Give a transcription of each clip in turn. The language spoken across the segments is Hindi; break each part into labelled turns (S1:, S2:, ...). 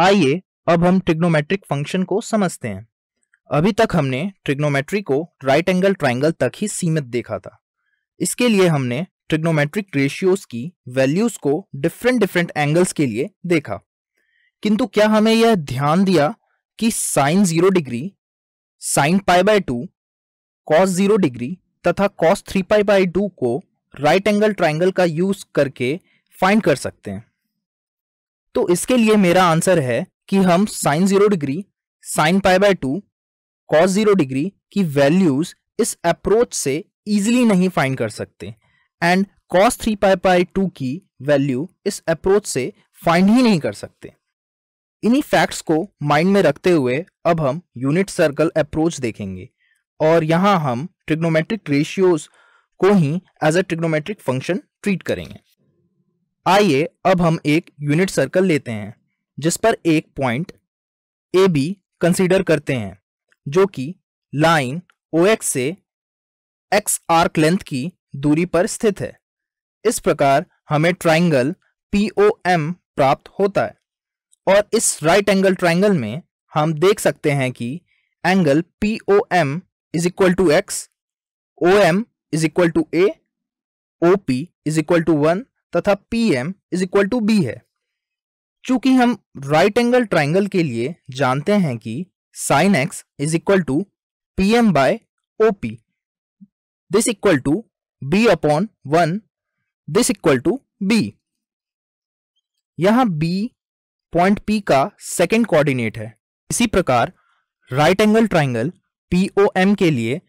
S1: आइए अब हम ट्रिग्नोमेट्रिक फंक्शन को समझते हैं अभी तक हमने ट्रिग्नोमेट्री को राइट एंगल ट्राइंगल तक ही सीमित देखा था इसके लिए हमने ट्रिग्नोमेट्रिक रेशियोज की वैल्यूज को डिफरेंट डिफरेंट एंगल्स के लिए देखा किंतु क्या हमें यह ध्यान दिया कि sine zero degree sine pi by two cos zero degree तथा cos three pi by two को राइट एंगल ट्राइंगल का यूज करके फाइंड कर सकते हैं तो इसके लिए मेरा आंसर है कि हम sine zero degree sine pi by two cos zero degree की वैल्यूज इस अप्रोच से इजिली नहीं फाइंड कर सकते and cos three pi by two की वैल्यू इस अप्रोच से फाइंड ही नहीं कर सकते इन्हीं फैक्ट्स को माइंड में रखते हुए अब हम यूनिट सर्कल अप्रोच देखेंगे और यहाँ हम ट्रिग्नोमेट्रिक रेशियोज को ही as a trigonometric function treat करेंगे आइए अब हम एक यूनिट सर्कल लेते हैं जिस पर एक पॉइंट ए बी कंसीडर करते हैं जो कि लाइन ओ एक्स से एक्स आर्क लेंथ की दूरी पर स्थित है इस प्रकार हमें ट्राइंगल पी ओ एम प्राप्त होता है और इस राइट एंगल ट्राइंगल में हम देख सकते हैं कि angle P O M is equal to X O M is equal to A O P is equal to one तथा P M is equal to B है चूंकि हम राइट एंगल ट्राइंगल के लिए जानते हैं कि sine X is equal to P M by O P this equal to B upon one this equal to B यहां बी पॉइंट पी का सेकेंड कोऑर्डिनेट है इसी प्रकार right angle triangle P O M के लिए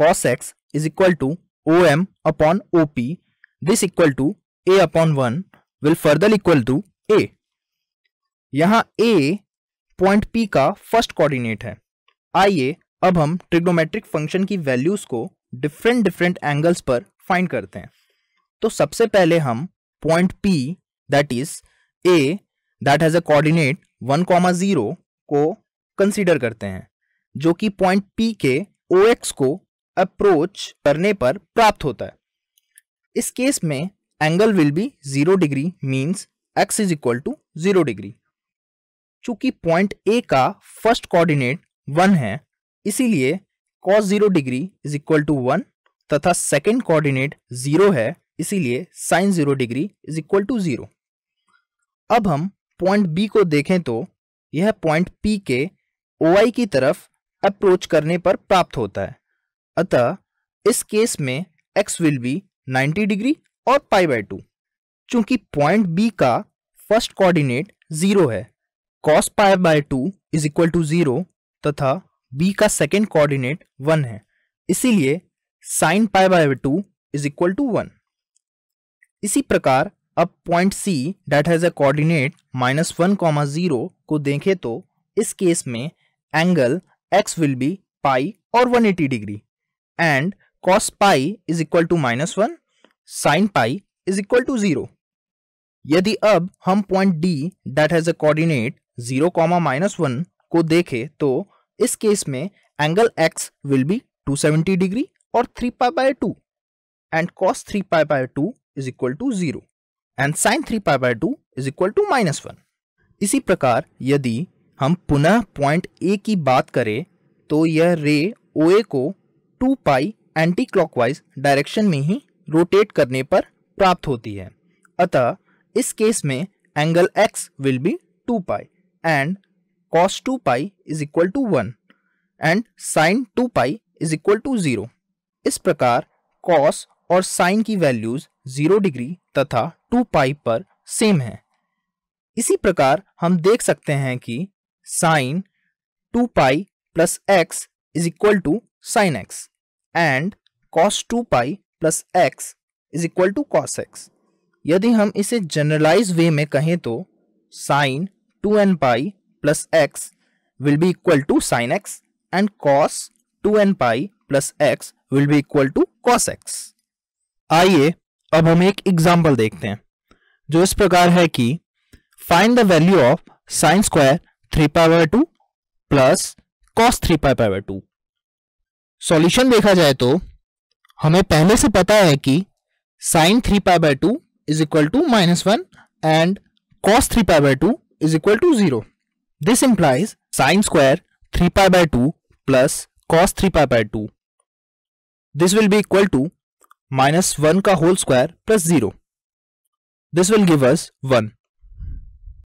S1: cos X is equal to O M upon O P this equal to A upon one will further equal to A यहां ए पॉइंट पी का फर्स्ट कोऑर्डिनेट है आइए अब हम ट्रिग्नोमेट्रिक फंक्शन की वैल्यूज को डिफरेंट डिफरेंट एंगल्स पर फाइंड करते हैं तो सबसे पहले हम point P that is A that has a coordinate one comma zero को कंसीडर करते हैं जो कि पॉइंट पी के ओ एक्स को अप्रोच करने पर प्राप्त होता है इस केस में angle will be zero degree means X is equal to zero degree चूंकि पॉइंट ए का फर्स्ट कॉर्डिनेट वन है इसीलिए cos zero degree is equal to one तथा सेकेंड कॉर्डिनेट जीरो है इसीलिए sine zero degree is equal to zero अब हम पॉइंट बी को देखें तो यह पॉइंट पी के ओ की तरफ अप्रोच करने पर प्राप्त होता है अतः इस केस में x will be ninety degree और पाई बाई टू चूंकि पॉइंट बी का फर्स्ट कोऑर्डिनेट जीरो है cos pi by two is equal to zero तथा बी का सेकेंड कोऑर्डिनेट वन है इसीलिए sine pi by two is equal to one इसी प्रकार अब point C that has a coordinate minus one comma zero को देखें तो इस केस में angle x will be pi और 180 degree and cos pi is equal to minus one sine pi is equal to zero यदि अब हम point D that has a coordinate zero comma minus one को देखें तो इस केस में angle x will be 270 degree और three pi by two and cos three pi by two is equal to zero and sine three pi by two is equal to minus one इसी प्रकार यदि हम पुनः पॉइंट ए की बात करें तो यह रे ओ ए को two pi anti clockwise direction में ही रोटेट करने पर प्राप्त होती है अतः इस केस में angle x will be two pi and cos two pi is equal to one and sine two pi is equal to zero इस प्रकार कॉस और साइन की वैल्यूज जीरो डिग्री तथा टू पाई पर सेम है इसी प्रकार हम देख सकते हैं कि sine two pi plus x is equal to sine x and cos two pi plus x is equal to cos x यदि हम इसे जनरलाइज वे में कहें तो sine two n pi plus x will be equal to sine x and cos two n pi plus x will be equal to cos x आइए अब हम एक एग्जाम्पल देखते हैं जो इस प्रकार है कि find the value of sine square three power two plus cos three pi power two solution देखा जाए तो हमें पहले से पता है कि sine three pi by two is equal to minus one and cos three pi by two is equal to zero this implies sine square three pi by two plus cos three pi by two this will be equal to minus one का whole square plus zero this will give us one